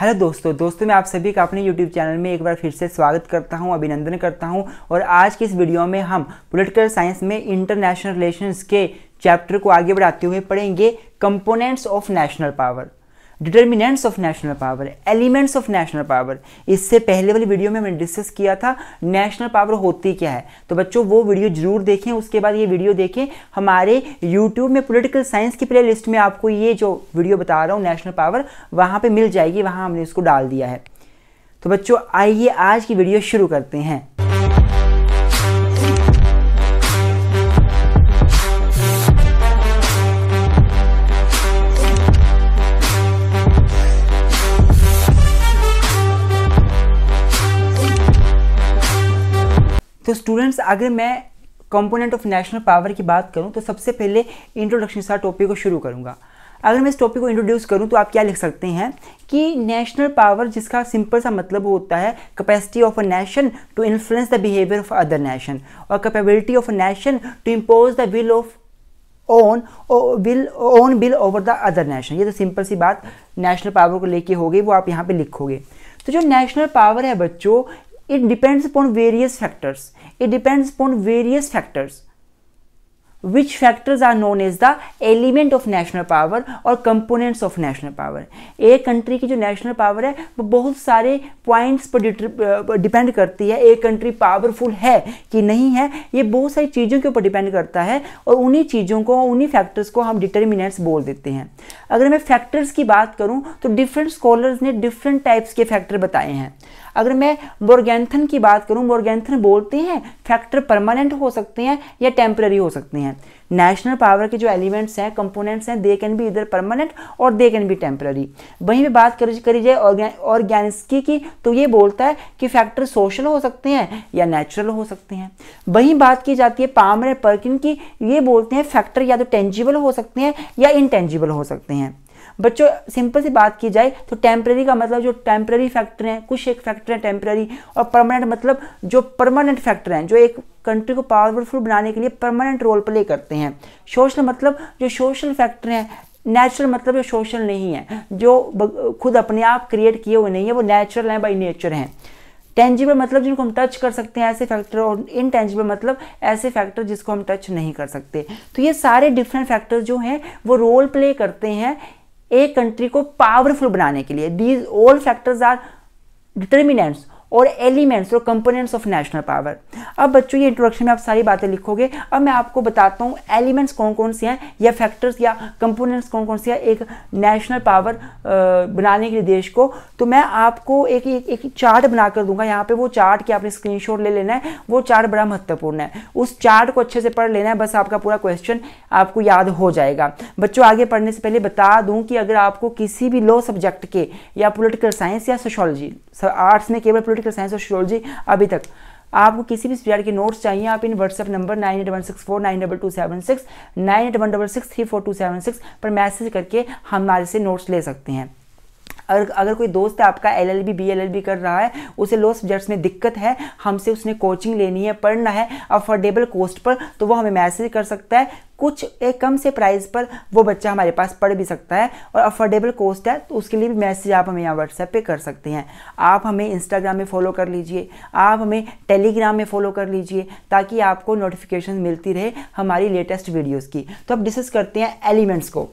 hello दोस्तों दोस्तों मैं आप सभी का अपने यूट्यूब चैनल में एक बार फिर से स्वागत करता हूं अभिनंदन करता हूं और आज की इस वीडियो में हम पोलिटिकल साइंस में इंटरनेशनल रिलेशंस के चैप्टर को आगे बढ़ाते हुए पढ़ेंगे components of national power determinants of national power elements of national power इससे पहले वाली वीडियो में मैंने डिस्कस किया था नेशनल पावर होती क्या है तो बच्चों वो वीडियो जरूर देखें उसके बाद ये वीडियो देखें हमारे यूट्यूब में पोलिटिकल साइंस की प्ले में आपको ये जो वीडियो बता रहा हूँ नेशनल पावर वहाँ पर मिल जाएगी वहाँ हमने इसको डाल दिया है तो बच्चों आइए आज की वीडियो शुरू करते हैं तो स्टूडेंट्स अगर मैं कंपोनेंट ऑफ नेशनल पावर की बात करूं तो सबसे पहले इंट्रोडक्शन सा टॉपिक को शुरू करूंगा अगर मैं इस टॉपिक को इंट्रोड्यूस करूं तो आप क्या लिख सकते हैं कि नेशनल पावर जिसका सिंपल सा मतलब होता है capacity of a nation to influence the behaviour of other nation और capability of a nation to impose the will of own will own will over the other nation ये तो simple सी बात national power को लेके हो गई वो आप यहाँ पे लिखोगे तो जो नेशनल पावर है बच्चों it depends upon various factors it depends upon various factors which factors are known as the element of national power और कंपोनेंट्स ऑफ नेशनल पावर एक कंट्री की जो नेशनल पावर है वो बहुत सारे पॉइंट्स पर डिपेंड करती है एक कंट्री पावरफुल है कि नहीं है ये बहुत सारी चीज़ों के ऊपर डिपेंड करता है और उन्हीं चीज़ों को उन्हीं फैक्टर्स को हम डिटर्मिनेंट्स बोल देते हैं अगर मैं फैक्टर्स की बात करूँ तो डिफरेंट स्कॉलर्स ने डिफरेंट टाइप्स के फैक्टर बताए हैं अगर मैं मोर्गेंथन की बात करूँ मोर्गेंथन बोलते हैं फैक्टर परमानेंट हो सकते हैं या टेम्प्रेरी हो सकते हैं नेशनल पावर के जो एलिमेंट्स हैं कंपोनेंट्स हैं they can be either permanent और दे कैन बी टेम्प्ररी वहीं पर बात करी करी जाए ऑर्गेनिस्की की तो ये बोलता है कि फैक्टर सोशल हो सकते हैं या नेचुरल हो सकते हैं वहीं बात की जाती है पामर परकिन की ये बोलते हैं फैक्टर या तो टेंजिबल हो सकते हैं या इनटेंजिबल हो सकते हैं बच्चों सिंपल सी बात की जाए तो टेम्प्रेरी का मतलब जो टेम्प्रेरी फैक्टर हैं कुछ एक फैक्टर हैं टेम्प्रेरी और परमानेंट मतलब जो परमानेंट फैक्टर हैं जो एक कंट्री को पावरफुल बनाने के लिए परमानेंट रोल प्ले करते हैं सोशल मतलब जो सोशल फैक्टर हैं नेचुरल मतलब जो सोशल नहीं है जो खुद अपने आप क्रिएट किए हुए नहीं है वो नेचुरल हैं बाई नेचर हैं टेंजिबल मतलब जिनको हम टच कर सकते हैं ऐसे फैक्टर और इनटेंजिबल मतलब ऐसे फैक्टर जिसको हम टच नहीं कर सकते तो ये सारे डिफरेंट फैक्टर जो हैं वो रोल प्ले करते हैं एक कंट्री को पावरफुल बनाने के लिए these all factors are determinants और एलिमेंट्स और कंपोनेंट्स ऑफ नेशनल पावर अब बच्चों ये इंट्रोडक्शन में आप सारी बातें लिखोगे अब मैं आपको बताता हूँ एलिमेंट्स कौन कौन से हैं या फैक्टर्स या कंपोनेंट्स कौन कौन से हैं एक नेशनल पावर बनाने के लिए देश को तो मैं आपको एक एक, एक चार्ट बना कर दूंगा यहाँ पे वो चार्ट की आपने स्क्रीन ले लेना है वो चार्ट बड़ा महत्वपूर्ण है उस चार्ट को अच्छे से पढ़ लेना है बस आपका पूरा क्वेश्चन आपको याद हो जाएगा बच्चों आगे पढ़ने से पहले बता दूँ कि अगर आपको किसी भी लॉ सब्जेक्ट के या पोलिटिकल साइंस या सोशोलॉजी आर्ट्स में केवल पॉलिटिकल साइंस और स्ट्रोलॉजी अभी तक आपको किसी भी प्रकार के नोट्स चाहिए आप इन WhatsApp number nine eight one six four nine double two seven six nine eight one double six three four two seven six पर मैसेज करके हमारे से नोट्स ले सकते हैं अगर अगर कोई दोस्त है आपका L L B B L L B कर रहा है उसे लो सब्जेक्ट्स में दिक्कत है हमसे उसने कोचिंग लेनी है पढ़ना है अफोर्डेबल कॉस्ट पर तो वो हमें मैसेज कर सकता है कुछ एक कम से प्राइस पर वो बच्चा हमारे पास पढ़ भी सकता है और अफोर्डेबल कॉस्ट है तो उसके लिए भी मैसेज आप हमें यहाँ व्हाट्सएप पे कर सकते हैं आप हमें इंस्टाग्राम में फॉलो कर लीजिए आप हमें टेलीग्राम में फॉलो कर लीजिए ताकि आपको नोटिफिकेशन मिलती रहे हमारी लेटेस्ट वीडियोज़ की तो अब डिस्कस करते हैं एलिमेंट्स को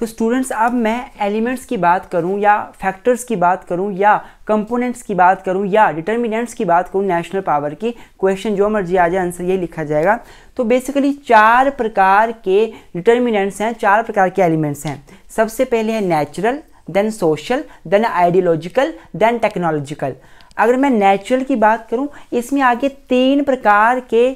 तो स्टूडेंट्स अब मैं एलिमेंट्स की बात करूं या फैक्टर्स की बात करूं या कंपोनेंट्स की बात करूं या डिटर्मिनेंट्स की बात करूं नेशनल पावर की क्वेश्चन जो मर्जी आ जाए आंसर ये लिखा जाएगा तो बेसिकली चार प्रकार के डिटर्मिनेंट्स हैं चार प्रकार के एलिमेंट्स हैं सबसे पहले है natural then social then ideological then technological अगर मैं नेचुरल की बात करूँ इसमें आगे तीन प्रकार के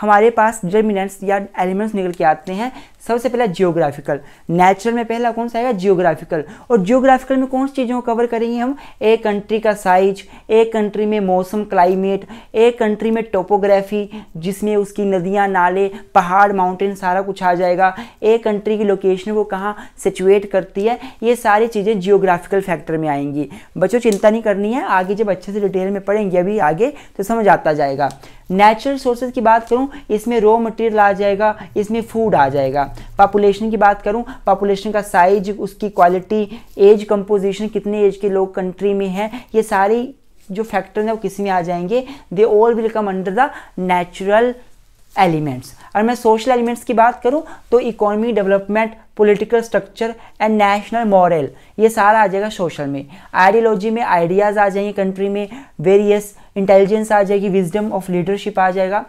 हमारे पास डिटर्मिनेंट्स या एलिमेंट्स निकल के आते हैं सबसे पहला जियोग्राफिकल नेचुरल में पहला कौन सा आएगा जियोग्राफिकल और जियोग्राफिकल में कौन सी चीज़ों को कवर करेंगे हम एक कंट्री का साइज एक कंट्री में मौसम क्लाइमेट एक कंट्री में टोपोग्राफी जिसमें उसकी नदियाँ नाले पहाड़ माउंटेन सारा कुछ आ जाएगा एक कंट्री की लोकेशन को कहाँ सिचुएट करती है ये सारी चीज़ें जियोग्राफिकल फैक्टर में आएंगी बच्चों चिंता नहीं करनी है आगे जब अच्छे से डिटेल में पढ़ेंगे अभी आगे तो समझ आता जाएगा नेचुरल सोर्सेज की बात करूँ इसमें रॉ मटेरियल आ जाएगा इसमें फूड आ जाएगा पॉपुलेशन की बात करूँ पॉपुलेशन का साइज उसकी क्वालिटी एज कंपोजिशन कितने एज के लोग कंट्री में हैं ये सारी जो फैक्टर हैं वो किस में आ जाएंगे they all will come under the natural elements और मैं सोशल एलिमेंट्स की बात करूँ तो economy development political structure and national moral ये सारा आ जाएगा सोशल में आइडियोलॉजी में आइडियाज़ आ जाएंगे कंट्री में वेरियस इंटेलिजेंस आ जाएगी विजडम ऑफ लीडरशिप आ जाएगा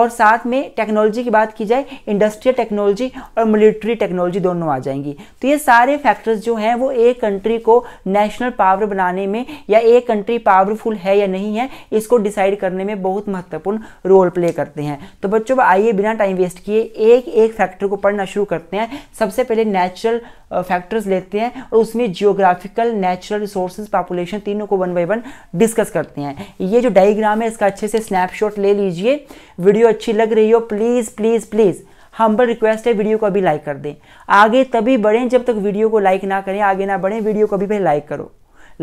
और साथ में टेक्नोलॉजी की बात की जाए इंडस्ट्रियल टेक्नोलॉजी और मिलिट्री टेक्नोलॉजी दोनों आ जाएंगी तो ये सारे फैक्टर्स जो हैं वो एक कंट्री को नेशनल पावर बनाने में या एक कंट्री पावरफुल है या नहीं है इसको डिसाइड करने में बहुत महत्वपूर्ण रोल प्ले करते हैं तो बच्चों आइए बिना टाइम वेस्ट किए एक एक फैक्टर को पढ़ना शुरू करते हैं सबसे पहले नेचुरल फैक्टर्स लेते हैं और उसमें जियोग्राफिकल नेचुरल रिसोर्सेज पॉपुलेशन तीनों को वन बाई वन डिस्कस करते हैं ये जो डाइग्राम है इसका अच्छे से स्नैपशॉट ले लीजिए वीडियो वीडियो अच्छी लग रही हो please please please humble request है वीडियो को अभी लाइक कर दें आगे तभी बढ़ें जब तक वीडियो को लाइक ना करें आगे ना बढ़ें वीडियो को अभी पहले लाइक करो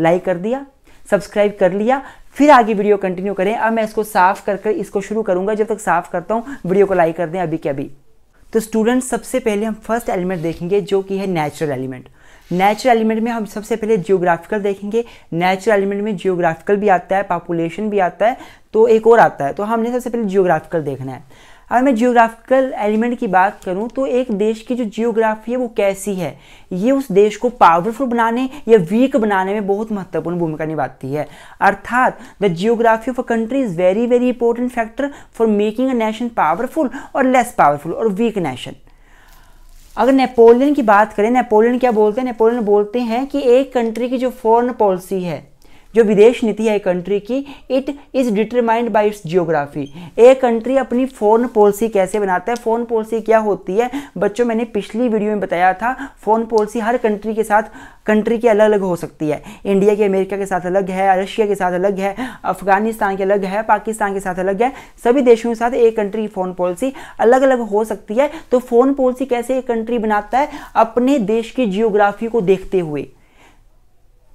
लाइक कर दिया सब्सक्राइब कर लिया फिर आगे वीडियो कंटिन्यू करें अब मैं इसको साफ़ कर कर इसको शुरू करूंगा जब तक साफ़ करता हूँ वीडियो को लाइक कर दें अभी के अभी तो स्टूडेंट सबसे पहले हम फर्स्ट एलिमेंट देखेंगे जो कि है नेचुरल एलिमेंट नेचुरल एलिमेंट में हम सबसे पहले जियोग्राफिकल देखेंगे नेचुरल एलिमेंट में जियोग्राफिकल भी आता है पॉपुलेशन भी आता है तो एक और आता है तो हमने सबसे पहले जियोग्राफिकल देखना है अगर मैं जियोग्राफिकल एलिमेंट की बात करूं तो एक देश की जो जियोग्राफी है वो कैसी है ये उस देश को पावरफुल बनाने या वीक बनाने में बहुत महत्वपूर्ण भूमिका निभाती है अर्थात the geography of a country is very very important factor for making a nation powerful और लेस पावरफुल और वीक नेशन अगर नेपोलियन की बात करें नेपोलियन क्या बोलते हैं नेपोलियन बोलते हैं कि एक कंट्री की जो फॉरन पॉलिसी है जो विदेश नीति है कंट्री की it is determined by its geography a country अपनी फ़ोन पॉलिसी कैसे बनाता है फ़ोन पॉलिसी क्या होती है बच्चों मैंने पिछली वीडियो में बताया था फ़ोन पॉलिसी हर कंट्री के साथ कंट्री की अलग अलग हो सकती है इंडिया की अमेरिका के साथ अलग है रशिया के साथ अलग है अफगानिस्तान के अलग है पाकिस्तान के साथ अलग है सभी देशों के साथ एक कंट्री की फ़ोन पॉलिसी अलग अलग हो सकती है तो फ़ोन पॉलिसी कैसे एक कंट्री बनाता है अपने देश की जियोग्राफी को देखते हुए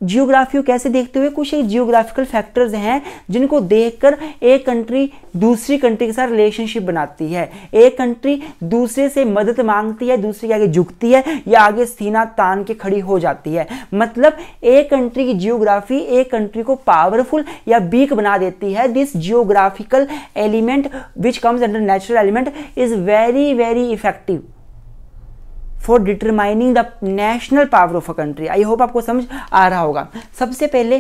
जियोग्राफी कैसे देखते हुए कुछ एक जियोग्राफिकल फैक्टर्स हैं जिनको देखकर एक कंट्री दूसरी कंट्री के साथ रिलेशनशिप बनाती है एक कंट्री दूसरे से मदद मांगती है दूसरे के आगे झुकती है या आगे सीना तान के खड़ी हो जाती है मतलब एक कंट्री की जियोग्राफी एक कंट्री को पावरफुल या वीक बना देती है this geographical element which comes under natural element is very very effective for determining the national power of a country I hope आपको समझ आ रहा होगा सबसे पहले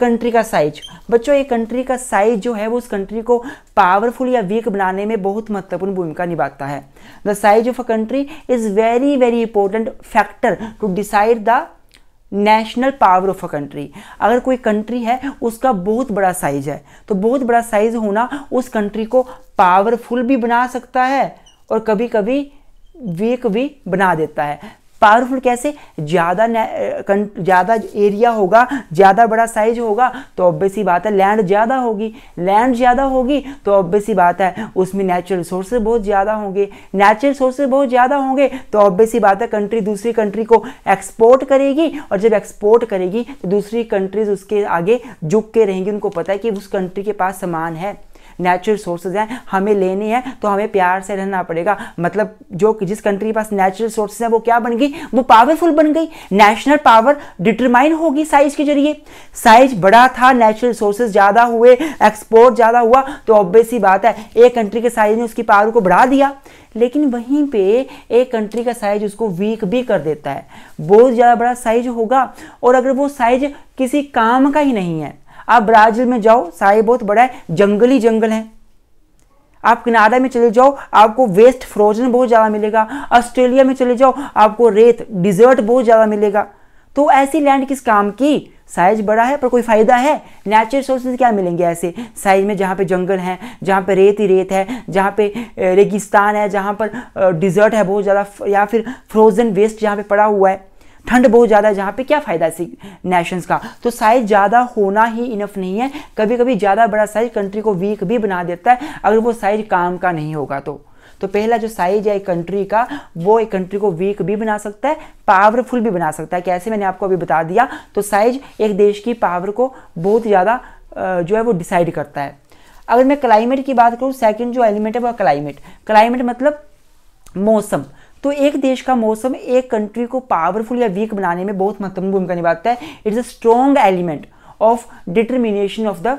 कंट्री का साइज बच्चों एक कंट्री का साइज जो है वो उस कंट्री को पावरफुल या वीक बनाने में बहुत महत्वपूर्ण भूमिका निभाता है the size of a country is very very important factor to decide the national power of a country अगर कोई कंट्री है उसका बहुत बड़ा साइज है तो बहुत बड़ा साइज होना उस कंट्री को पावरफुल भी बना सकता है और कभी कभी वीक भी बना देता है पावरफुल कैसे ज़्यादा ज़्यादा एरिया होगा ज़्यादा बड़ा साइज होगा तो ऑब्वियस ही बात है लैंड ज़्यादा होगी लैंड ज़्यादा होगी तो ऑब्वियस ही बात है उसमें नेचुरल रिसोर्सेज बहुत ज़्यादा होंगे नेचुरल रिसोर्सेज बहुत ज़्यादा होंगे तो ऑब्वियस ही बात है कंट्री दूसरी कंट्री को एक्सपोर्ट करेगी और जब एक्सपोर्ट करेगी तो दूसरी कंट्रीज उसके आगे झुक के रहेंगी उनको पता है कि उस कंट्री के पास सामान है नेचुरल सोर्सेज हैं हमें लेने हैं तो हमें प्यार से रहना पड़ेगा मतलब जो जिस कंट्री के पास नेचुरल सोर्सेज हैं वो क्या बन गई वो पावरफुल बन गई नेशनल पावर डिटरमाइन होगी साइज के जरिए साइज बड़ा था नेचुरल सोर्सेज ज़्यादा हुए एक्सपोर्ट ज़्यादा हुआ तो ऑब्वियस ही बात है एक कंट्री के साइज ने उसकी पावर को बढ़ा दिया लेकिन वहीं पे एक कंट्री का साइज उसको वीक भी कर देता है बहुत ज़्यादा बड़ा साइज होगा और अगर वो साइज किसी काम का ही नहीं है आप ब्राज़ील में जाओ साहे बहुत बड़ा है जंगली जंगल है आप कनाडा में चले जाओ आपको वेस्ट फ्रोजन बहुत ज़्यादा मिलेगा ऑस्ट्रेलिया में चले जाओ आपको रेत डिजर्ट बहुत ज़्यादा मिलेगा तो ऐसी लैंड किस काम की साइज बड़ा है पर कोई फ़ायदा है नेचुरल सोर्सेज क्या मिलेंगे ऐसे साइज में जहाँ पे जंगल है जहाँ पे रेत ही रेत है जहाँ पे रेगिस्तान है जहाँ पर डिज़र्ट है बहुत ज़्यादा या फिर फ्रोज़न वेस्ट जहाँ पे पड़ा हुआ है ठंड बहुत ज़्यादा है जहाँ पे क्या फ़ायदा है नेशंस का तो साइज़ ज़्यादा होना ही इनफ नहीं है कभी कभी ज़्यादा बड़ा साइज़ कंट्री को वीक भी बना देता है अगर वो साइज़ काम का नहीं होगा तो तो पहला जो साइज है एक कंट्री का वो एक कंट्री को वीक भी बना सकता है पावरफुल भी बना सकता है कैसे मैंने आपको अभी बता दिया तो साइज एक देश की पावर को बहुत ज़्यादा जो है वो डिसाइड करता है अगर मैं क्लाइमेट की बात करूँ सेकंड जो एलिमेंट है वो क्लाइमेट क्लाइमेट मतलब मौसम तो एक देश का मौसम एक कंट्री को पावरफुल या वीक बनाने में बहुत महत्वपूर्ण भूमिका निभाता है is a strong element of determination of the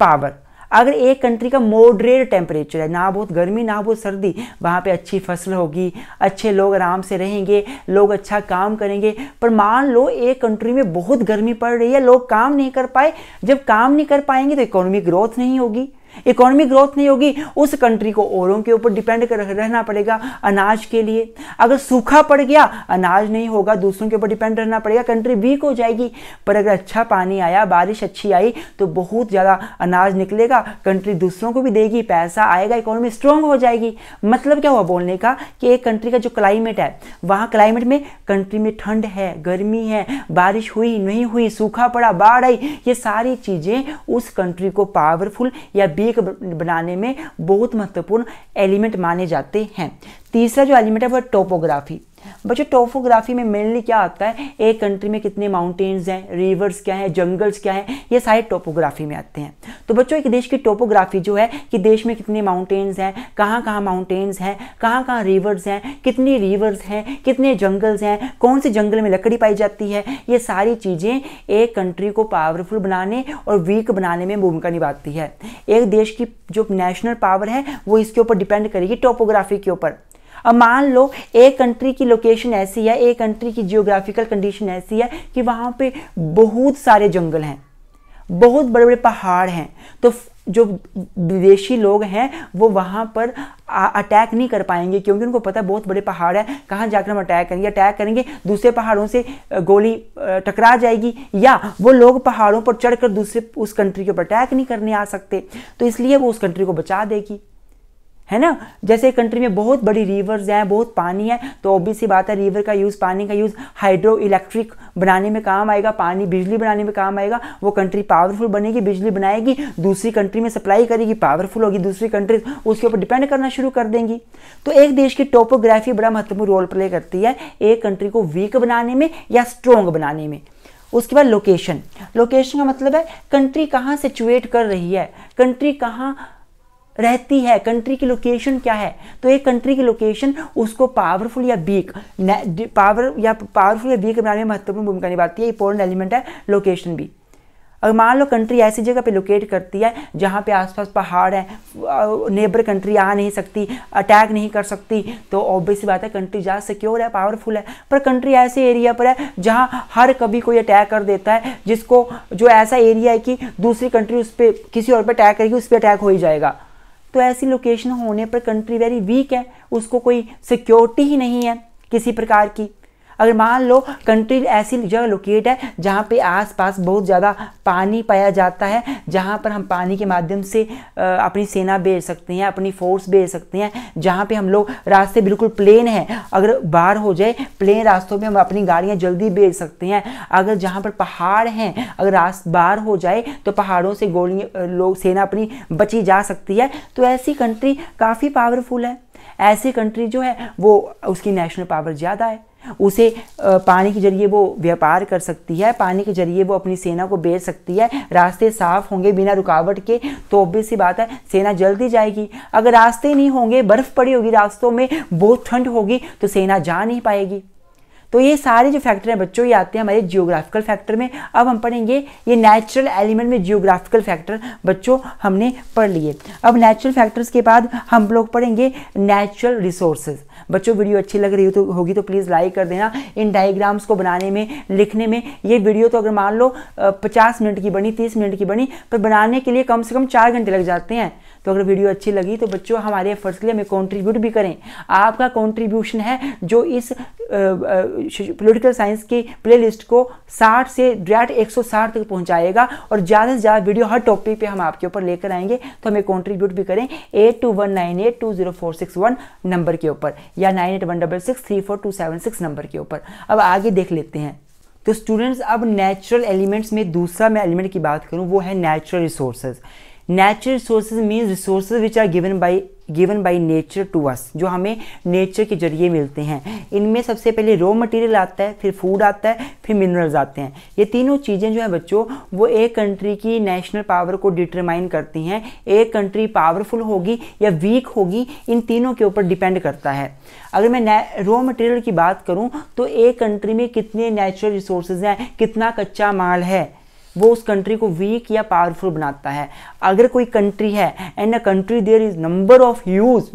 power अगर एक कंट्री का मॉडरेट टेम्परेचर है ना बहुत गर्मी ना बहुत सर्दी वहाँ पे अच्छी फसल होगी अच्छे लोग आराम से रहेंगे लोग अच्छा काम करेंगे पर मान लो एक कंट्री में बहुत गर्मी पड़ रही है लोग काम नहीं कर पाए जब काम नहीं कर पाएंगे तो इकोनॉमिक ग्रोथ नहीं होगी इकोनॉमिक ग्रोथ नहीं होगी उस कंट्री को औरों के ऊपर डिपेंड रहना पड़ेगा अनाज के लिए अगर सूखा पड़ गया अनाज नहीं होगा दूसरों के ऊपर डिपेंड रहना पड़ेगा कंट्री वीक हो जाएगी पर अगर अच्छा पानी आया बारिश अच्छी आई तो बहुत ज़्यादा अनाज निकलेगा कंट्री दूसरों को भी देगी पैसा आएगा इकोनॉमी स्ट्रांग हो जाएगी मतलब क्या हुआ बोलने का कि एक कंट्री का जो क्लाइमेट है वहाँ क्लाइमेट में कंट्री में ठंड है गर्मी है बारिश हुई नहीं हुई सूखा पड़ा बाढ़ आई ये सारी चीज़ें उस कंट्री को पावरफुल या सटीक बनाने में बहुत महत्वपूर्ण एलिमेंट माने जाते हैं तीसरा जो एलिमेंट है वह टोपोग्राफी बच्चों टोफोग्राफी में मेनली क्या आता है एक कंट्री में कितने माउंटेन्स हैं रिवर्स क्या हैं जंगल्स क्या हैं ये सारे टोपोग्राफी में आते हैं तो बच्चों एक देश की टोपोग्राफी जो है कि देश में कितने माउंटेन्स हैं कहाँ कहाँ माउंटेन्स हैं कहाँ कहाँ रिवर्स हैं कितनी रिवर्स हैं कितने जंगल्स हैं कौन से जंगल में लकड़ी पाई जाती है ये सारी चीज़ें एक कंट्री को पावरफुल बनाने और वीक बनाने में भूमिका निभाती है एक देश की जो नेशनल पावर है वो इसके ऊपर डिपेंड करेगी टोपोग्राफी के ऊपर अब मान लो एक कंट्री की लोकेशन ऐसी है एक कंट्री की जियोग्राफिकल कंडीशन ऐसी है कि वहाँ पे बहुत सारे जंगल हैं बहुत बड़े बड़े पहाड़ हैं तो जो विदेशी लोग हैं वो वहाँ पर अटैक नहीं कर पाएंगे क्योंकि उनको पता है बहुत बड़े पहाड़ हैं कहाँ जाकर हम अटैक करेंगे अटैक करेंगे दूसरे पहाड़ों से गोली टकरा जाएगी या वो लोग पहाड़ों पर चढ़कर दूसरे उस कंट्री के ऊपर अटैक नहीं करने आ सकते तो इसलिए वो उस कंट्री को बचा देगी है ना जैसे कंट्री में बहुत बड़ी रिवर्स हैं बहुत पानी है तो ऑब्वियस ही बात है रिवर का यूज़ पानी का यूज़ हाइड्रो इलेक्ट्रिक बनाने में काम आएगा पानी बिजली बनाने में काम आएगा वो कंट्री पावरफुल बनेगी बिजली बनाएगी दूसरी कंट्री में सप्लाई करेगी पावरफुल होगी दूसरी कंट्री उसके ऊपर डिपेंड करना शुरू कर देंगी तो एक देश की टोपोग्राफी बड़ा महत्वपूर्ण रोल प्ले करती है एक कंट्री को वीक बनाने में या स्ट्रोंग बनाने में उसके बाद लोकेशन लोकेशन का मतलब है कंट्री कहाँ सिचुएट कर रही है कंट्री कहाँ रहती है कंट्री की लोकेशन क्या है तो एक कंट्री की लोकेशन उसको पावरफुल या बीक पावर या पावरफुल या बीक बनाने में महत्वपूर्ण भूमिका निभाती है इंपॉर्टेंट एलिमेंट है लोकेशन भी अगर मान लो कंट्री ऐसी जगह पे लोकेट करती है जहाँ पे आसपास पहाड़ है नेबर कंट्री आ नहीं सकती अटैक नहीं कर सकती तो ऑब्वियस बात है कंट्री ज़्यादा सिक्योर है पावरफुल है पर कंट्री ऐसे एरिया पर है जहाँ हर कभी कोई अटैक कर देता है जिसको जो ऐसा एरिया है कि दूसरी कंट्री उस पर किसी और पर अटैक करेगी उस पर अटैक हो ही जाएगा तो ऐसी लोकेशन होने पर कंट्री वेरी वीक है उसको कोई सिक्योरिटी ही नहीं है किसी प्रकार की अगर मान लो कंट्री ऐसी जगह लोकेट है जहाँ पे आसपास बहुत ज़्यादा पानी पाया जाता है जहाँ पर हम पानी के माध्यम से अपनी सेना भेज सकते हैं अपनी फोर्स भेज सकते हैं जहाँ पे हम लोग रास्ते बिल्कुल प्लेन हैं अगर बाहर हो जाए प्लेन रास्तों में हम अपनी गाड़ियाँ जल्दी भेज सकते हैं अगर जहाँ पर पहाड़ हैं अगर रास्त बाहर हो जाए तो पहाड़ों से गोलियाँ लोग सेना अपनी बची जा सकती है तो ऐसी कंट्री काफ़ी पावरफुल है ऐसी कंट्री जो है वो उसकी नेशनल पावर ज़्यादा है उसे पानी के जरिए वो व्यापार कर सकती है पानी के जरिए वो अपनी सेना को बेच सकती है रास्ते साफ होंगे बिना रुकावट के तो ऑब्वियस सी बात है सेना जल्दी जाएगी अगर रास्ते नहीं होंगे बर्फ़ पड़ी होगी रास्तों में बहुत ठंड होगी तो सेना जा नहीं पाएगी तो ये सारे जो फैक्टर हैं बच्चों ये आते हैं हमारे जियोग्राफिकल फैक्टर में अब हम पढ़ेंगे ये नेचुरल एलिमेंट में जियोग्राफिकल फैक्टर बच्चों हमने पढ़ लिए अब नेचुरल फैक्टर्स के बाद हम लोग पढ़ेंगे नेचुरल रिसोर्सेज बच्चों वीडियो अच्छी लग रही हो तो होगी तो प्लीज़ लाइक कर देना इन डायग्राम्स को बनाने में लिखने में ये वीडियो तो अगर मान लो पचास मिनट की बनी तीस मिनट की बनी पर बनाने के लिए कम से कम चार घंटे लग जाते हैं तो अगर वीडियो अच्छी लगी तो बच्चों हमारे एफर्ट्स के लिए हमें कॉन्ट्रीब्यूट भी करें आपका कॉन्ट्रीब्यूशन है जो इस पोलिटिकल साइंस की प्ले को 60 से डायरेक्ट 160 तक पहुंचाएगा और ज़्यादा से ज़्यादा वीडियो हर टॉपिक पे हम आपके ऊपर लेकर आएंगे तो हमें कॉन्ट्रीब्यूट भी करें eight two one nine eight two zero four six one number के ऊपर या nine eight one double six three four two seven six number के ऊपर अब आगे देख लेते हैं तो स्टूडेंट्स अब नेचुरल एलिमेंट्स में दूसरा मैं एलिमेंट की बात करूं वो है natural resources natural resources means resource which are given by given by nature to us जो हमें नेचर के जरिए मिलते हैं इनमें सबसे पहले रॉ मटेरियल आता है फिर फूड आता है फिर मिनरल्स आते हैं ये तीनों चीज़ें जो हैं बच्चों वो एक कंट्री की नेशनल पावर को डिटरमाइन करती हैं एक कंट्री पावरफुल होगी या वीक होगी इन तीनों के ऊपर डिपेंड करता है अगर मैं रॉ मटेरियल की बात करूँ तो एक कंट्री में कितने नेचुरल रिसोर्सेज हैं कितना कच्चा माल है वो उस कंट्री को वीक या पावरफुल बनाता है अगर कोई कंट्री है and a country there is number of huge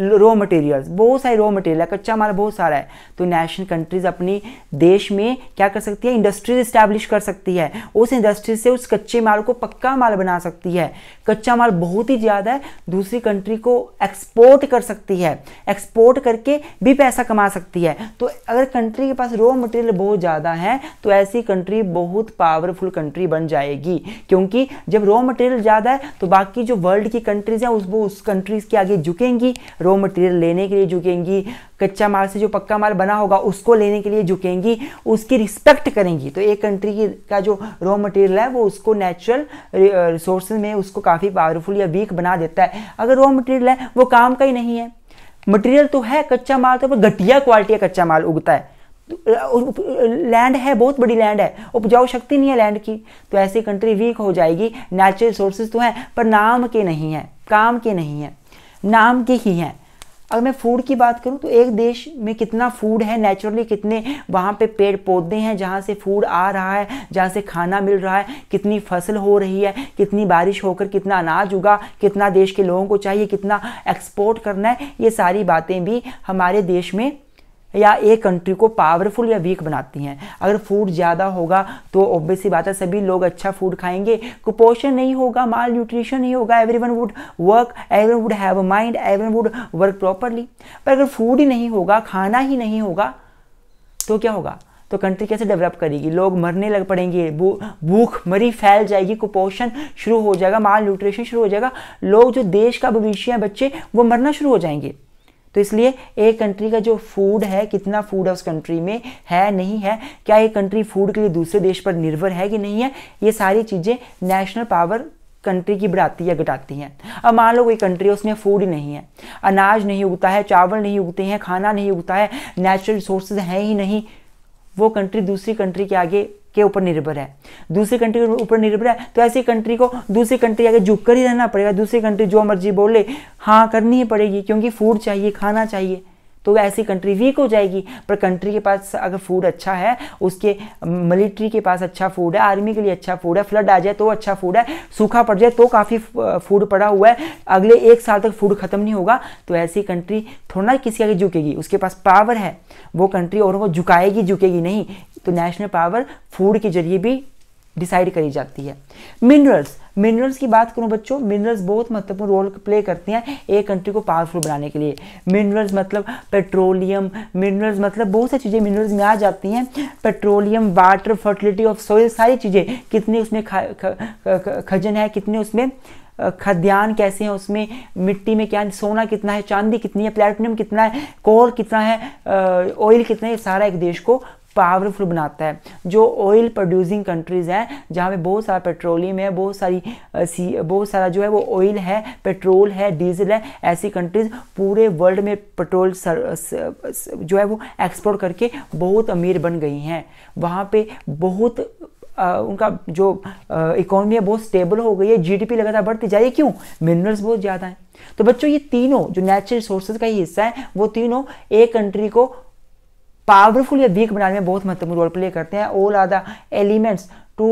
raw materials बहुत सारे रॉ मटेरियल है कच्चा माल बहुत सारा है तो नेशनल कंट्रीज अपनी देश में क्या कर सकती है इंडस्ट्रीज इस्टेब्लिश कर सकती है उस इंडस्ट्री से उस कच्चे माल को पक्का माल बना सकती है कच्चा माल बहुत ही ज़्यादा है दूसरी कंट्री को एक्सपोर्ट कर सकती है एक्सपोर्ट करके भी पैसा कमा सकती है तो अगर कंट्री के पास रॉ मटेरियल बहुत ज़्यादा है तो ऐसी कंट्री बहुत पावरफुल कंट्री बन जाएगी क्योंकि जब रॉ मटेरियल ज़्यादा है तो बाकी जो वर्ल्ड की कंट्रीज हैं उस वो उस कंट्रीज़ के आगे झुकेंगी रॉ रॉ मटेरियल लेने के लिए झुकेंगी कच्चा माल से जो पक्का माल बना होगा उसको लेने के लिए झुकेंगी उसकी रिस्पेक्ट करेंगी तो एक कंट्री की का जो रॉ मटेरियल है वो उसको नेचुरल रिसोर्स में उसको काफ़ी पावरफुल या वीक बना देता है अगर रॉ मटेरियल है वो काम का ही नहीं है मटेरियल तो है कच्चा माल तो पर घटिया क्वालिटी का कच्चा माल उगता है लैंड तो, है बहुत बड़ी लैंड है उपजाऊ शक्ति नहीं है लैंड की तो ऐसी कंट्री वीक हो जाएगी नेचुरल रिसोर्सेज तो हैं पर नाम के नहीं है काम के नहीं है नाम के ही हैं अगर मैं फूड की बात करूं तो एक देश में कितना फूड है नेचुरली कितने वहाँ पे पेड़ पौधे हैं जहाँ से फूड आ रहा है जहाँ से खाना मिल रहा है कितनी फसल हो रही है कितनी बारिश होकर कितना अनाज उगा कितना देश के लोगों को चाहिए कितना एक्सपोर्ट करना है ये सारी बातें भी हमारे देश में या एक कंट्री को पावरफुल या वीक बनाती हैं अगर फूड ज़्यादा होगा तो ऑब्वियसली ही बात है सभी लोग अच्छा फूड खाएंगे कुपोषण नहीं होगा माल न्यूट्रिशन नहीं होगा every one would work every one would have a mind every one would work properly पर अगर फूड ही नहीं होगा खाना ही नहीं होगा तो क्या होगा तो कंट्री कैसे डेवलप करेगी लोग मरने लग पड़ेंगे भूख मरी फैल जाएगी कुपोषण शुरू हो जाएगा माल न्यूट्रिशन शुरू हो जाएगा लोग जो देश का भविष्य है बच्चे वो मरना शुरू हो जाएंगे तो इसलिए एक कंट्री का जो फूड है कितना फूड है उस कंट्री में है नहीं है क्या ये कंट्री फूड के लिए दूसरे देश पर निर्भर है कि नहीं है ये सारी चीज़ें नेशनल पावर कंट्री की बढ़ाती या घटाती हैं अब मान लो कोई कंट्री है उसमें फूड ही नहीं है अनाज नहीं उगता है चावल नहीं उगते हैं खाना नहीं उगता है नेचुरल रिसोर्सेज हैं ही नहीं वो कंट्री दूसरी कंट्री के आगे के ऊपर निर्भर है दूसरी कंट्री के ऊपर निर्भर है तो ऐसी कंट्री को दूसरी कंट्री आगे झुक कर ही रहना पड़ेगा दूसरी कंट्री जो मर्जी बोले हाँ करनी ही पड़ेगी क्योंकि फूड चाहिए खाना चाहिए तो ऐसी कंट्री वीक हो जाएगी पर कंट्री के पास अगर फूड अच्छा है उसके मिलिट्री के पास अच्छा फूड है आर्मी के लिए अच्छा फूड है फ्लड आ जाए तो अच्छा फूड है सूखा पड़ जाए तो काफ़ी फूड पड़ा हुआ है अगले एक साल तक फूड ख़त्म नहीं होगा तो ऐसी कंट्री थोड़ा ना किसी आगे झुकेगी उसके पास पावर है वो कंट्री औरों को झुकाएगी झुकेगी नहीं तो नेशनल पावर फूड के जरिए भी डिसाइड करी जाती है मिनरल्स मिनरल्स की बात करूं बच्चों मिनरल्स बहुत महत्वपूर्ण रोल प्ले करते हैं एक कंट्री को पावरफुल बनाने के लिए मिनरल्स मतलब पेट्रोलियम मिनरल्स मतलब बहुत सारी चीज़ें मिनरल्स में आ जाती हैं petroleum water fertility of soil सारी चीज़ें कितने उसमें खजन है कितने उसमें खाद्यान्न कैसे हैं उसमें मिट्टी में क्या सोना कितना है चांदी कितनी है प्लेटिनियम कितना है कोल कितना है ऑयल कितना है सारा एक देश को पावरफुल बनाता है जो ऑयल प्रोड्यूसिंग कंट्रीज़ हैं जहाँ पे बहुत सारा पेट्रोलियम है बहुत सारी सी बहुत सारा जो है वो ऑयल है पेट्रोल है डीजल है ऐसी कंट्रीज़ पूरे वर्ल्ड में पेट्रोल जो है वो एक्सपोर्ट करके बहुत अमीर बन गई हैं वहाँ पे बहुत आ, उनका जो इकोनॉमी है बहुत स्टेबल हो गई है जीडीपी लगातार बढ़ती जा रही क्यों मिनरल्स बहुत ज़्यादा हैं तो बच्चों ये तीनों जो नेचुरल रिसोर्सेज का ही हिस्सा है वो तीनों एक कंट्री को पावरफुल या वीक बनाने में बहुत महत्वपूर्ण रोल प्ले करते हैं all are the elements to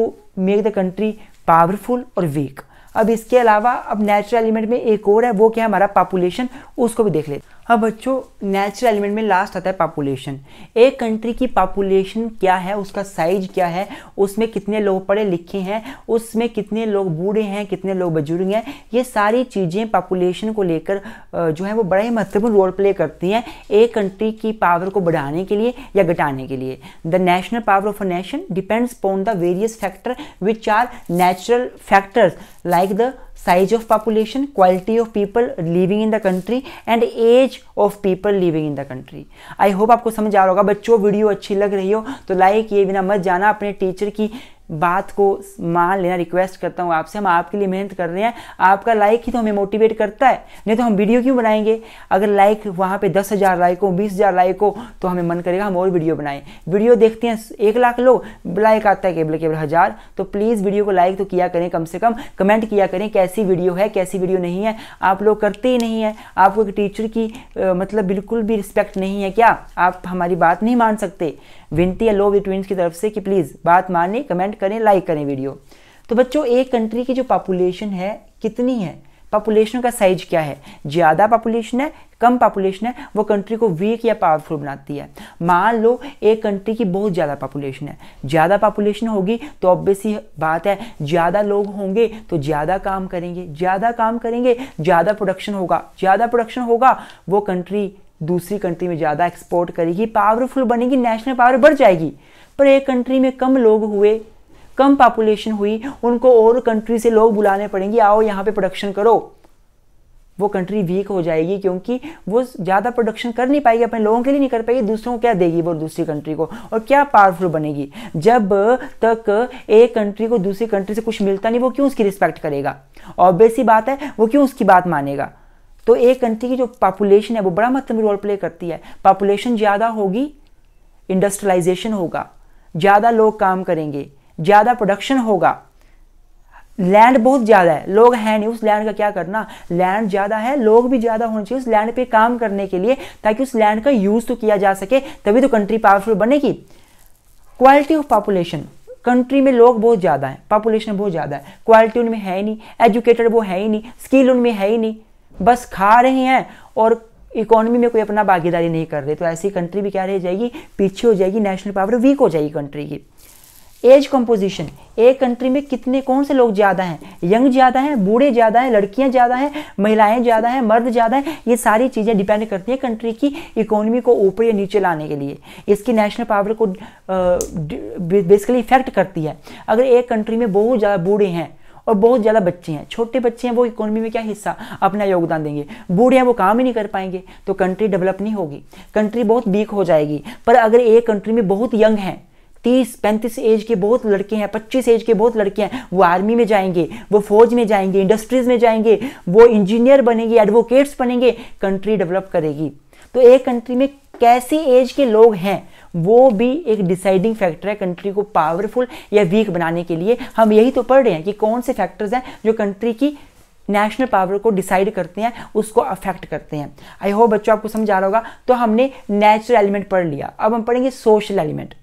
make the country powerful और वीक अब इसके अलावा अब नेचुरल एलिमेंट में एक और है वो क्या है हमारा पॉपुलेशन उसको भी देख लेते अब बच्चों नेचुरल एलिमेंट में लास्ट आता है पॉपुलेशन एक कंट्री की पॉपुलेशन क्या है उसका साइज क्या है उसमें कितने लोग पढ़े लिखे हैं उसमें कितने लोग बूढ़े हैं कितने लोग बुजुर्ग हैं ये सारी चीज़ें पॉपुलेशन को लेकर जो है वो बड़ा ही महत्वपूर्ण रोल प्ले करती हैं एक कंट्री की पावर को बढ़ाने के लिए या घटाने के लिए the national power of a nation depends upon the various factor which are natural factors like like the size of population quality of people living in the country and age of people living in the country i hope aapko samajh aa raha hoga bachcho video achhi lag rahi ho to like ye bina mat jana apne teacher ki बात को मान लेना request करता हूँ आपसे हम आपके लिए मेहनत कर रहे हैं आपका लाइक ही तो हमें मोटिवेट करता है नहीं तो हम वीडियो क्यों बनाएंगे अगर लाइक वहाँ पे दस हज़ार लाइक हो बीस हज़ार लाइक हो तो हमें मन करेगा हम और वीडियो बनाएं वीडियो देखते हैं एक लाख लोग लाइक आता है केवल केवल हज़ार तो प्लीज़ वीडियो को लाइक तो किया करें कम से कम कमेंट किया करें कैसी वीडियो है कैसी वीडियो नहीं है आप लोग करते ही नहीं है आपको एक टीचर की मतलब बिल्कुल भी रिस्पेक्ट नहीं है क्या आप हमारी बात नहीं मान सकते विनती है लो विटवीन की तरफ से कि प्लीज़ बात माने कमेंट करें लाइक करें वीडियो तो बच्चों एक कंट्री की जो पॉपुलेशन है कितनी है पॉपुलेशन का साइज क्या है ज़्यादा पॉपुलेशन है कम पॉपुलेशन है वो कंट्री को वीक या पावरफुल बनाती है मान लो एक कंट्री की बहुत ज़्यादा पॉपुलेशन है ज़्यादा पॉपुलेशन होगी तो ऑब्वियसली बात है ज़्यादा लोग होंगे तो ज़्यादा काम करेंगे ज़्यादा काम करेंगे ज़्यादा प्रोडक्शन होगा ज़्यादा प्रोडक्शन होगा वो कंट्री दूसरी कंट्री में ज़्यादा एक्सपोर्ट करेगी पावरफुल बनेगी नेशनल पावर बढ़ जाएगी पर एक कंट्री में कम लोग हुए कम पॉपुलेशन हुई उनको और कंट्री से लोग बुलाने पड़ेंगे आओ यहाँ पे प्रोडक्शन करो वो कंट्री वीक हो जाएगी क्योंकि वो ज़्यादा प्रोडक्शन कर नहीं पाएगी अपने लोगों के लिए नहीं कर पाएगी दूसरों को क्या देगी वो दूसरी कंट्री को और क्या पावरफुल बनेगी जब तक एक कंट्री को दूसरी कंट्री से कुछ मिलता नहीं वो क्यों उसकी रिस्पेक्ट करेगा ऑब्वियस ही बात है वो क्यों उसकी बात मानेगा तो एक कंट्री की जो पॉपुलेशन है वो बड़ा महत्वपूर्ण रोल प्ले करती है पॉपुलेशन ज़्यादा होगी इंडस्ट्रियलाइजेशन होगा ज़्यादा लोग काम करेंगे ज़्यादा प्रोडक्शन होगा लैंड बहुत ज़्यादा है लोग हैं नहीं उस लैंड का क्या करना लैंड ज़्यादा है लोग भी ज़्यादा होने चाहिए उस लैंड पे काम करने के लिए ताकि उस लैंड का यूज़ तो किया जा सके तभी तो कंट्री पावरफुल बनेगी क्वालिटी ऑफ पॉपुलेशन कंट्री में लोग बहुत ज़्यादा हैं पॉपुलेशन बहुत ज़्यादा है क्वालिटी उनमें है ही नहीं एजुकेटेड वो है ही नहीं स्किल उनमें है ही नहीं बस खा रहे हैं और इकोनॉमी में कोई अपना भागीदारी नहीं कर रहे तो ऐसी कंट्री भी क्या रह जाएगी पीछे हो जाएगी नेशनल पावर वीक हो जाएगी कंट्री की एज कंपोजिशन एक कंट्री में कितने कौन से लोग ज़्यादा हैं यंग ज़्यादा हैं बूढ़े ज़्यादा हैं लड़कियां ज़्यादा हैं महिलाएं ज़्यादा हैं मर्द ज़्यादा हैं ये सारी चीज़ें डिपेंड करती हैं कंट्री की इकोनॉमी को ऊपर या नीचे लाने के लिए इसकी नेशनल पावर को बेसिकली इफेक्ट करती है अगर एक कंट्री में बहुत ज़्यादा बूढ़े हैं और बहुत ज़्यादा बच्चे हैं छोटे बच्चे हैं वो इकोनॉमी में क्या हिस्सा अपना योगदान देंगे बूढ़े हैं वो काम ही नहीं कर पाएंगे तो कंट्री डेवलप नहीं होगी कंट्री बहुत वीक हो जाएगी पर अगर एक कंट्री में बहुत यंग हैं तीस पैंतीस एज के बहुत लड़के हैं पच्चीस एज के बहुत लड़के हैं वो आर्मी में जाएंगे वो फौज में जाएंगे इंडस्ट्रीज में जाएंगे वो इंजीनियर बनेंगे एडवोकेट्स बनेंगे कंट्री डेवलप करेगी तो एक कंट्री में कैसी एज के लोग हैं वो भी एक डिसाइडिंग फैक्टर है कंट्री को पावरफुल या वीक बनाने के लिए हम यही तो पढ़ रहे हैं कि कौन से फैक्टर्स हैं जो कंट्री की नेशनल पावर को डिसाइड करते हैं उसको अफेक्ट करते हैं आई होप बच्चों आपको समझ आ रहा होगा तो हमने नेचुरल एलिमेंट पढ़ लिया अब हम पढ़ेंगे सोशल एलिमेंट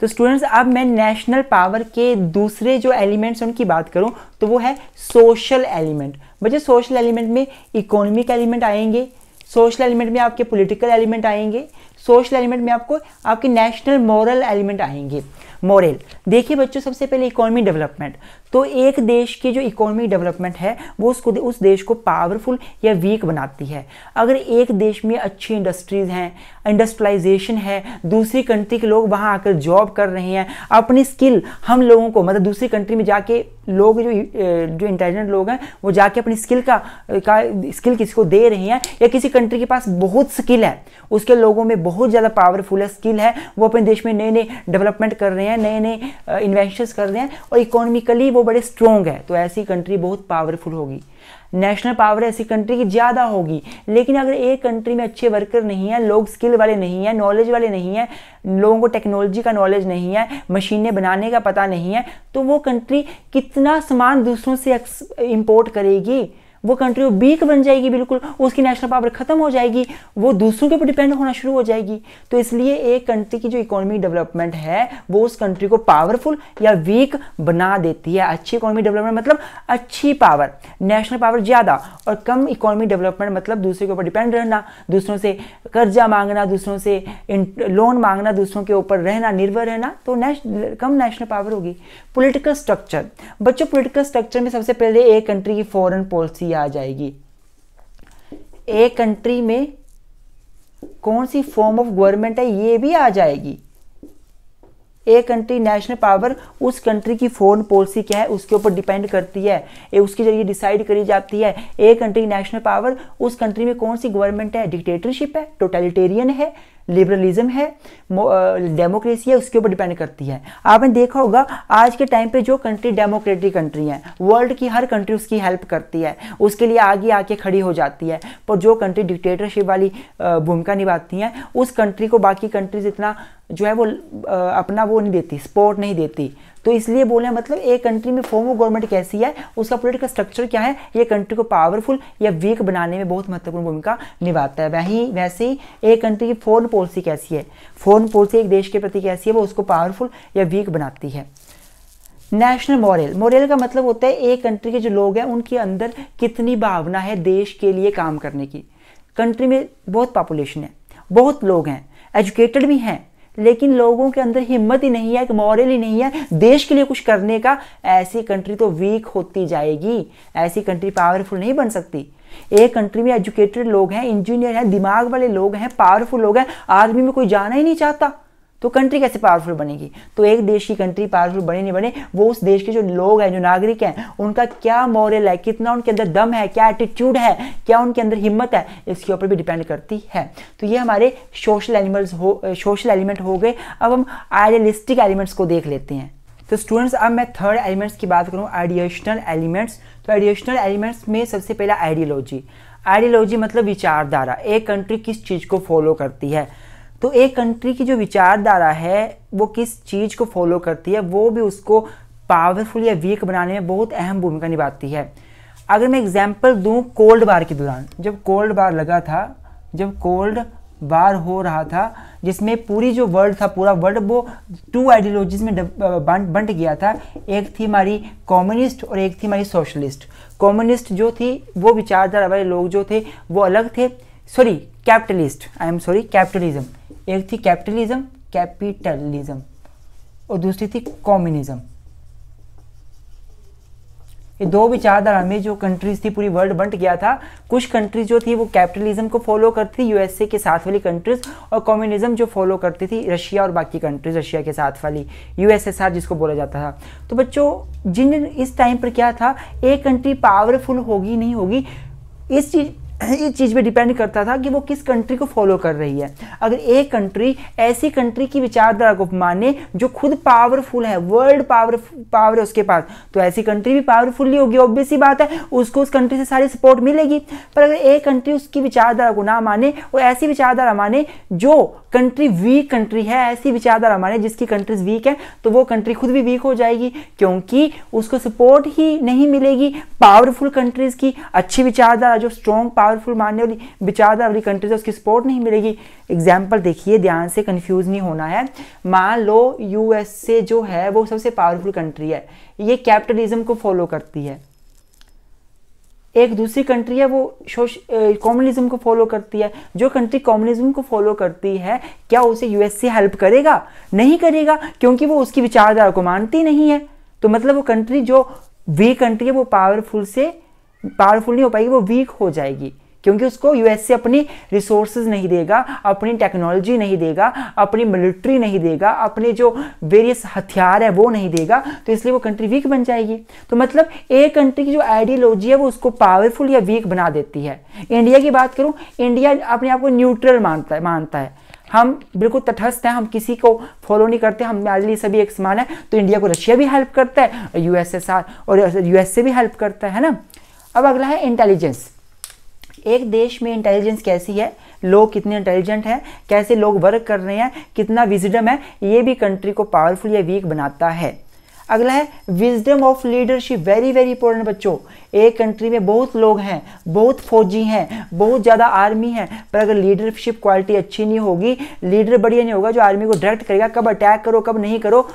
तो स्टूडेंट्स अब मैं नेशनल पावर के दूसरे जो एलिमेंट्स उनकी बात करूं तो वो है सोशल एलिमेंट बच्चे सोशल एलिमेंट में इकोनॉमिक एलिमेंट आएंगे सोशल एलिमेंट में आपके पॉलिटिकल एलिमेंट आएंगे सोशल एलिमेंट में आपको आपके नेशनल मॉरल एलिमेंट आएंगे मॉरल देखिए बच्चों सबसे पहले इकोनॉमी डेवलपमेंट तो एक देश की जो इकोनॉमी डेवलपमेंट है वो उसको उस देश को पावरफुल या वीक बनाती है अगर एक देश में अच्छी इंडस्ट्रीज़ हैं इंडस्ट्रलाइजेशन है दूसरी कंट्री के लोग वहाँ आकर जॉब कर रहे हैं अपनी स्किल हम लोगों को मतलब दूसरी कंट्री में जाके लोग जो जो इंटेलिजेंट लोग हैं वो जाके अपनी स्किल का का स्किल किसी को दे रहे हैं या किसी कंट्री के पास बहुत स्किल है उसके लोगों में बहुत ज़्यादा पावरफुल है स्किल है वो अपने देश में नए नए डेवलपमेंट कर रहे हैं नए नए इन्वेस्टर्स कर रहे हैं और इकोनॉमिकली वो वो बड़े स्ट्रोंग है तो ऐसी कंट्री बहुत पावरफुल होगी नेशनल पावर ऐसी कंट्री की ज़्यादा होगी लेकिन अगर एक कंट्री में अच्छे वर्कर नहीं है लोग स्किल वाले नहीं हैं नॉलेज वाले नहीं हैं लोगों को टेक्नोलॉजी का नॉलेज नहीं है मशीनें बनाने का पता नहीं है तो वो कंट्री कितना सामान दूसरों से इम्पोर्ट करेगी वो कंट्री वो वीक बन जाएगी बिल्कुल उसकी नेशनल पावर खत्म हो जाएगी वो दूसरों के ऊपर डिपेंड होना शुरू हो जाएगी तो इसलिए एक कंट्री की जो इकोनॉमिक डेवलपमेंट है वो उस कंट्री को पावरफुल या वीक बना देती है अच्छी इकोनॉमिक डेवलपमेंट मतलब अच्छी पावर नेशनल पावर ज़्यादा और कम इकोनॉमिक डेवलपमेंट मतलब दूसरे के ऊपर डिपेंड रहना दूसरों से कर्जा मांगना दूसरों से लोन मांगना दूसरों के ऊपर रहना निर्भर रहना तो नेश, कम नेशनल पावर होगी पोलिटिकल स्ट्रक्चर बच्चों पोलिटिकल स्ट्रक्चर में सबसे पहले एक कंट्री की फॉरन पॉलिसी कंट्री आ जाएगी ए कंट्री में कौन सी फॉर्म ऑफ गवर्नमेंट है ये भी आ जाएगी ए कंट्री नेशनल पावर उस कंट्री की फॉरन पॉलिसी क्या है उसके ऊपर डिपेंड करती है ए उसके जरिए डिसाइड करी जाती है ए कंट्री नेशनल पावर उस कंट्री में कौन सी गवर्नमेंट है डिक्टेटरशिप है टोटलिटेरियन है लिबरलिज्म है डेमोक्रेसी है उसके ऊपर डिपेंड करती है आपने देखा होगा आज के टाइम पे जो कंट्री डेमोक्रेटिक कंट्री है वर्ल्ड की हर कंट्री उसकी हेल्प करती है उसके लिए आगे आके खड़ी हो जाती है पर जो कंट्री डिक्टेटरशिप वाली भूमिका निभाती हैं उस कंट्री को बाकी कंट्रीज इतना जो है वो अपना वो नहीं देती सपोर्ट नहीं देती तो इसलिए बोले मतलब एक कंट्री में फॉर्म ऑफ गवर्नमेंट कैसी है उसका पोलिटिकल स्ट्रक्चर क्या है ये कंट्री को पावरफुल या वीक बनाने में बहुत महत्वपूर्ण भूमिका निभाता है वहीं वैसे ही एक कंट्री की फॉरन पॉलिसी कैसी है फॉरन पॉलिसी एक देश के प्रति कैसी है वो उसको पावरफुल या वीक बनाती है नेशनल मॉरल मॉरल का मतलब होता है एक कंट्री के जो लोग हैं उनके अंदर कितनी भावना है देश के लिए काम करने की कंट्री में बहुत पॉपुलेशन है बहुत लोग हैं एजुकेटेड भी हैं लेकिन लोगों के अंदर हिम्मत ही नहीं है एक मॉरल ही नहीं है देश के लिए कुछ करने का ऐसी कंट्री तो वीक होती जाएगी ऐसी कंट्री पावरफुल नहीं बन सकती एक कंट्री में एजुकेटेड लोग हैं इंजीनियर हैं दिमाग वाले लोग हैं पावरफुल लोग हैं आर्मी में कोई जाना ही नहीं चाहता तो कंट्री कैसे पावरफुल बनेगी तो एक देश की कंट्री पावरफुल बने नहीं बने वो उस देश के जो लोग हैं जो नागरिक हैं उनका क्या मॉरल है कितना उनके अंदर दम है क्या एटीट्यूड है क्या उनके अंदर हिम्मत है इसके ऊपर भी डिपेंड करती है तो ये हमारे सोशल एनिमल्स हो सोशल एलिमेंट हो गए अब हम आइडियलिस्टिक एलिमेंट्स को देख लेते हैं तो स्टूडेंट्स अब मैं थर्ड एलिमेंट्स की बात करूँ आइडिएशनल एलिमेंट्स तो आइडिएशनल एलिमेंट्स में सबसे पहला आइडियोलॉजी आइडियोलॉजी मतलब विचारधारा एक कंट्री किस चीज़ को फॉलो करती है तो एक कंट्री की जो विचारधारा है वो किस चीज़ को फॉलो करती है वो भी उसको पावरफुल या वीक बनाने में बहुत अहम भूमिका निभाती है अगर मैं एग्जाम्पल दूँ कोल्ड बार के दौरान जब कोल्ड बार लगा था जब कोल्ड बार हो रहा था जिसमें पूरी जो वर्ल्ड था पूरा वर्ल्ड वो टू आइडियोलॉजीज में बंट गया था एक थी हमारी कम्युनिस्ट और एक थी हमारी सोशलिस्ट कम्युनिस्ट जो थी वो विचारधारा वाले लोग जो थे वो अलग थे sorry capitalist I am sorry capitalism एक थी कैपिटलिज्म कैपिटलिज्म और दूसरी थी कॉम्युनिज्म ये दो विचारधारा में जो कंट्रीज थी पूरी वर्ल्ड बंट गया था कुछ कंट्रीज जो थी वो कैपिटलिज्म को फॉलो करती थी यूएसए के साथ वाली कंट्रीज और कम्युनिज्म जो फॉलो करती थी रशिया और बाकी कंट्रीज रशिया के साथ वाली यूएसएसआर जिसको बोला जाता था तो बच्चों जिन इस टाइम पर क्या था एक कंट्री पावरफुल होगी नहीं होगी इस चीज़ इस चीज़ पे डिपेंड करता था कि वो किस कंट्री को फॉलो कर रही है अगर एक कंट्री ऐसी कंट्री की विचारधारा को माने जो खुद पावरफुल है वर्ल्ड पावर पावर है उसके पास तो ऐसी कंट्री भी पावरफुल ही होगी ऑब्वियस ही बात है उसको उस कंट्री से सारी सपोर्ट मिलेगी पर अगर एक कंट्री उसकी विचारधारा को ना माने और ऐसी विचारधारा माने जो कंट्री वीक कंट्री है ऐसी विचारधारा हमारे जिसकी कंट्रीज वीक है तो वो कंट्री खुद भी वीक हो जाएगी क्योंकि उसको सपोर्ट ही नहीं मिलेगी पावरफुल कंट्रीज की अच्छी विचारधारा जो स्ट्रॉन्ग पावरफुल मानने वाली विचारधारा वाली कंट्रीज है उसकी सपोर्ट नहीं मिलेगी एग्जाम्पल देखिए ध्यान से कन्फ्यूज नहीं होना है मान लो यूएसए जो है वो सबसे पावरफुल कंट्री है ये कैपिटलिज्म को फॉलो करती है एक दूसरी कंट्री है वो कॉम्युनिज्म को फॉलो करती है जो कंट्री कॉम्युनिज्म को फॉलो करती है क्या उसे यूएसए हेल्प करेगा नहीं करेगा क्योंकि वो उसकी विचारधारा को मानती नहीं है तो मतलब वो कंट्री जो वीक कंट्री है वो पावरफुल से पावरफुल नहीं हो पाएगी वो वीक हो जाएगी क्योंकि उसको यूएसए अपनी रिसोर्सेज नहीं देगा अपनी टेक्नोलॉजी नहीं देगा अपनी मिलिट्री नहीं देगा अपने जो वेरियस हथियार है वो नहीं देगा तो इसलिए वो कंट्री वीक बन जाएगी तो मतलब एक कंट्री की जो आइडियोलॉजी है वो उसको पावरफुल या वीक बना देती है इंडिया की बात करूँ इंडिया अपने आप को न्यूट्रल मानता है मानता है हम बिल्कुल तटस्थ हैं हम किसी को फॉलो नहीं करते हमारे लिए सभी एक समान है तो इंडिया को रशिया भी हेल्प करता है यूएसएसआर और यूएसए भी हेल्प करता है ना अब अगला है इंटेलिजेंस एक देश में इंटेलिजेंस कैसी है लोग कितने इंटेलिजेंट हैं कैसे लोग वर्क कर रहे हैं कितना विजडम है ये भी कंट्री को पावरफुल या वीक बनाता है अगला है wisdom of leadership very very important बच्चों एक कंट्री में बहुत लोग हैं बहुत फौजी हैं बहुत ज़्यादा आर्मी हैं पर अगर लीडरशिप क्वालिटी अच्छी नहीं होगी लीडर बढ़िया नहीं होगा जो आर्मी को डायरेक्ट करेगा कब अटैक करो कब नहीं करो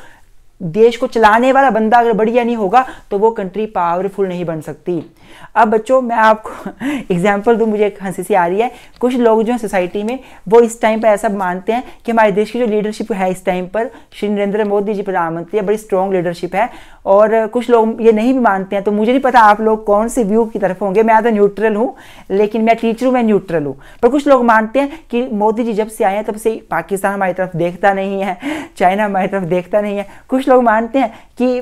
देश को चलाने वाला बंदा अगर बढ़िया नहीं होगा तो वो कंट्री पावरफुल नहीं बन सकती अब बच्चों मैं आपको एग्जाम्पल दूँ मुझे एक हंसी सी आ रही है कुछ लोग जो हैं सोसाइटी में वो इस टाइम पर ऐसा मानते हैं कि हमारे देश की जो लीडरशिप है इस टाइम पर श्री नरेंद्र मोदी जी प्रधानमंत्री बड़ी स्ट्रॉन्ग लीडरशिप है और कुछ लोग ये नहीं भी मानते हैं तो मुझे नहीं पता आप लोग कौन से व्यू की तरफ होंगे मैं तो न्यूट्रल हूँ लेकिन मैं टीचर हूँ मैं न्यूट्रल हूँ पर कुछ लोग मानते हैं कि मोदी जी जब से आए हैं तब से पाकिस्तान हमारी तरफ देखता नहीं है चाइना हमारी तरफ देखता नहीं है कुछ लोग मानते हैं कि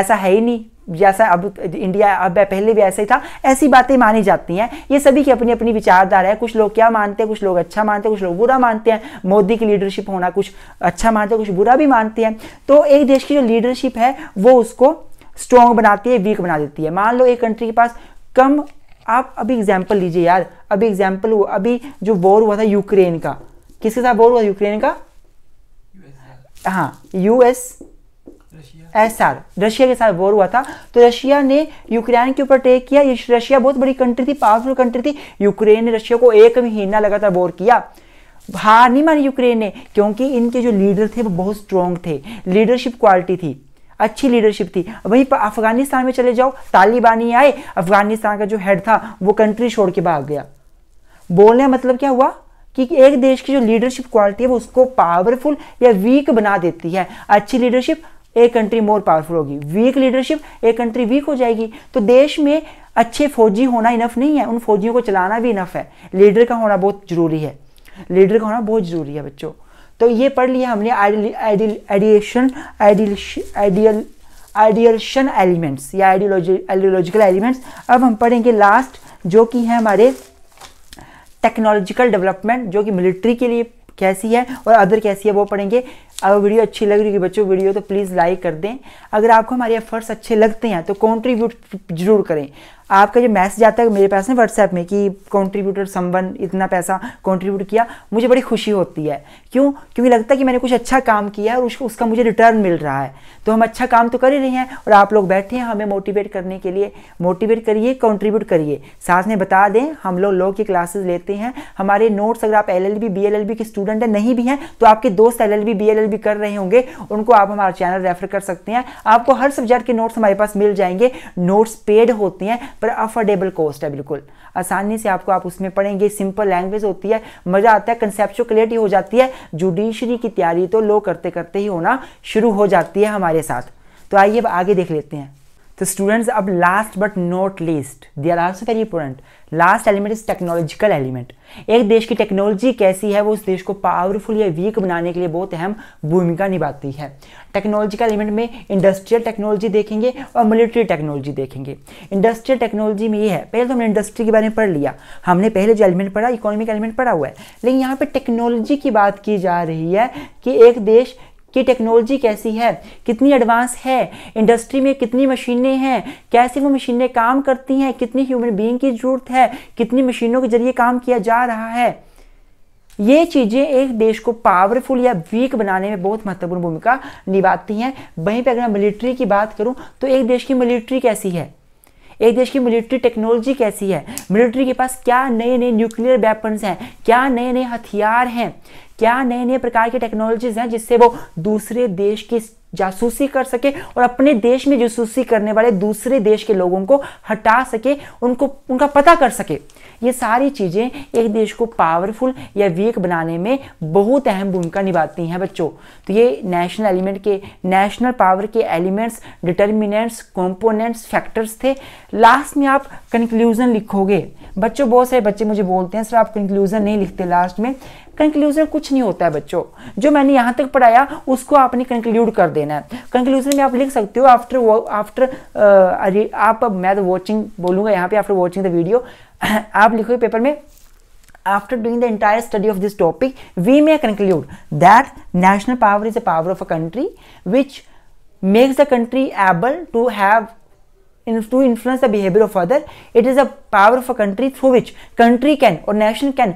ऐसा है ही नहीं जैसा अब इंडिया अब पहले भी ऐसा ही था ऐसी बातें मानी जाती हैं ये सभी की अपनी अपनी विचारधारा है कुछ लोग क्या मानते हैं कुछ लोग अच्छा मानते हैं कुछ लोग बुरा मानते हैं मोदी की लीडरशिप होना कुछ अच्छा मानते हैं कुछ बुरा भी मानते हैं तो एक देश की जो लीडरशिप है वो उसको स्ट्रॉन्ग बनाती है वीक बना देती है मान लो एक कंट्री के पास कम आप अभी एग्जाम्पल लीजिए यार अभी एग्जाम्पल हुआ अभी जो वॉर हुआ था यूक्रेन का किसके साथ वॉर हुआ यूक्रेन का हाँ यूएस एसआर रशिया के साथ वॉर हुआ था तो रशिया ने यूक्रेन के ऊपर टेक किया रशिया बहुत बड़ी कंट्री थी पावरफुल कंट्री थी यूक्रेन ने रशिया को एक महीना लगातार वॉर किया हार नहीं मानी यूक्रेन ने क्योंकि इनके जो लीडर थे वो बहुत स्ट्रांग थे लीडरशिप क्वालिटी थी अच्छी लीडरशिप थी वहीं पर अफगानिस्तान में चले जाओ तालिबानी आए अफगानिस्तान का जो हेड था वो कंट्री छोड़ के भाग गया बोलने का मतलब क्या हुआ कि एक देश की जो लीडरशिप क्वालिटी है वो उसको पावरफुल या वीक बना देती है अच्छी लीडरशिप एक कंट्री मोर पावरफुल होगी वीक लीडरशिप एक कंट्री वीक हो जाएगी तो देश में अच्छे फौजी होना इनफ नहीं है उन फौजियों को चलाना भी इनफ है लीडर का होना बहुत ज़रूरी है लीडर का होना बहुत ज़रूरी है बच्चों तो ये पढ़ लिया हमने आइडियशन आइडियल आइडियल आइडियलशन एलिमेंट्स या आइडियोलॉजी आइडियोलॉजिकल एलिमेंट्स अब हम पढ़ेंगे लास्ट जो कि है हमारे टेक्नोलॉजिकल डेवलपमेंट जो कि मिलिट्री के लिए कैसी है और अदर कैसी है वो पढ़ेंगे अगर वीडियो अच्छी लग रही है बच्चों वीडियो तो प्लीज़ लाइक कर दें अगर आपको हमारे एफर्ट्स अच्छे लगते हैं तो कॉन्ट्रीब्यूट जरूर करें आपका जो मैसेज आता है मेरे पास ना व्हाट्सएप में कि कॉन्ट्रीब्यूटर संबन इतना पैसा कॉन्ट्रीब्यूट किया मुझे बड़ी खुशी होती है क्यों क्योंकि लगता है कि मैंने कुछ अच्छा काम किया और उसको उसका मुझे रिटर्न मिल रहा है तो हम अच्छा काम तो कर ही रहे हैं और आप लोग बैठे हैं हमें मोटिवेट करने के लिए मोटिवेट करिए कॉन्ट्रीब्यूट करिए साथ में बता दें हम लोग लॉ की क्लासेज लेते हैं हमारे नोट्स अगर आप L L B B L L B के स्टूडेंट हैं नहीं भी हैं तो आपके दोस्त L L B B L L B कर रहे होंगे उनको आप हमारा चैनल रेफर कर सकते हैं आपको हर सब्जेक्ट के नोट्स हमारे पास मिल जाएंगे नोट्स पेड होते हैं पर अफोर्डेबल कॉस्ट है बिल्कुल आसानी से आपको आप उसमें पढ़ेंगे सिंपल लैंग्वेज होती है मज़ा आता है कंसेप्चुअल क्लियरिटी हो जाती है जुडिशरी की तैयारी तो लो करते करते ही होना शुरू हो जाती है हमारे साथ तो आइए अब आगे देख लेते हैं तो स्टूडेंट्स अब last but not least they are also very important last element is technological element एक देश की टेक्नोलॉजी कैसी है वो उस देश को पावरफुल या वीक बनाने के लिए बहुत अहम भूमिका निभाती है टेक्नोलॉजिकल एलिमेंट में इंडस्ट्रियल टेक्नोलॉजी देखेंगे और मिलिट्री टेक्नोलॉजी देखेंगे इंडस्ट्रियल टेक्नोलॉजी में ये है पहले तो हमने इंडस्ट्री के बारे में पढ़ लिया हमने पहले जो एलिमेंट पढ़ा इकोनॉमिक एलिमेंट पढ़ा हुआ है लेकिन यहाँ पर टेक्नोलॉजी की बात की जा रही है कि एक देश कि टेक्नोलॉजी कैसी है कितनी एडवांस है इंडस्ट्री में कितनी मशीनें हैं कैसे वो मशीनें काम करती हैं कितनी ह्यूमन बीइंग की ज़रूरत है कितनी मशीनों के जरिए काम किया जा रहा है ये चीज़ें एक देश को पावरफुल या वीक बनाने में बहुत महत्वपूर्ण भूमिका निभाती हैं वहीं पर अगर मैं मिलिट्री की बात करूँ तो एक देश की मिलिट्री कैसी है एक देश की मिलिट्री टेक्नोलॉजी कैसी है मिलिट्री के पास क्या नए नए न्यूक्लियर वेपन्स हैं क्या नए नए हथियार हैं क्या नए नए प्रकार की टेक्नोलॉजीज हैं जिससे वो दूसरे देश की जासूसी कर सके और अपने देश में जासूसी करने वाले दूसरे देश के लोगों को हटा सके उनको उनका पता कर सके ये सारी चीज़ें एक देश को पावरफुल या वीक बनाने में बहुत अहम भूमिका निभाती हैं बच्चों तो ये नेशनल एलिमेंट के नेशनल पावर के एलिमेंट्स डिटर्मिनेंट्स कंपोनेंट्स फैक्टर्स थे लास्ट में आप कंक्लूज़न लिखोगे बच्चों बहुत सारे बच्चे मुझे बोलते हैं सर आप कंक्लूज़न नहीं लिखते लास्ट में कंक्लूज़न कुछ नहीं होता है बच्चों जो मैंने यहाँ तक पढ़ाया उसको आपने कंक्लूड कर दिया देना है कंक्लूजन में आप लिख सकते हो आफ्टर वो आफ्टर आप मैं तो वॉचिंग बोलूँगा यहाँ पे आफ्टर वॉचिंग द वीडियो आप लिखोगे पेपर में after doing the entire study of this topic we may conclude that national power is a power of a country which makes the country able to have to influence the behavior of other it is a power of a country through which country can or nation can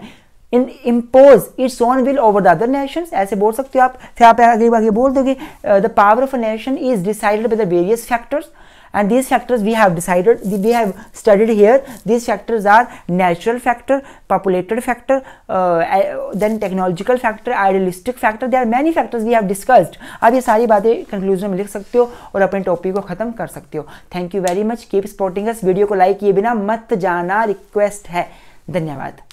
in impose its own will over the other nation ऐसे बोल सकते हो आप फिर आप आगे आगे बोल दोगे the power of a nation is decided by the various factors and these factors we have decided we have studied here these factors are natural factor populated factor then technological factor idealistic factor they are many factors we have discussed आप ये सारी बातें conclusion में लिख सकते हो और अपने टॉपिक को खत्म कर सकते हो thank you very much keep sporting us video को लाइक किए बिना मत जाना रिक्वेस्ट है धन्यवाद